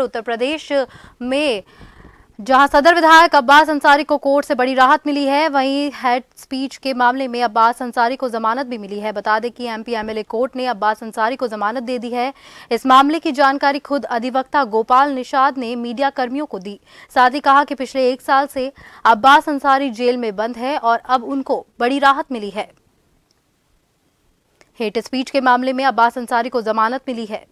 उत्तर प्रदेश में जहां सदर विधायक अब्बास अंसारी को कोर्ट से बड़ी राहत मिली है वहीं हेड स्पीच के मामले में अब्बास अंसारी को जमानत भी मिली है बता दें कि एमपी एमएलए कोर्ट ने अब्बास अंसारी को जमानत दे दी है इस मामले की जानकारी खुद अधिवक्ता गोपाल निषाद ने मीडिया कर्मियों को दी साथ ही कहा कि पिछले एक साल से अब्बास अंसारी जेल में बंद है और अब उनको बड़ी राहत मिली है हेट स्पीच के मामले में अब्बास अंसारी को जमानत मिली है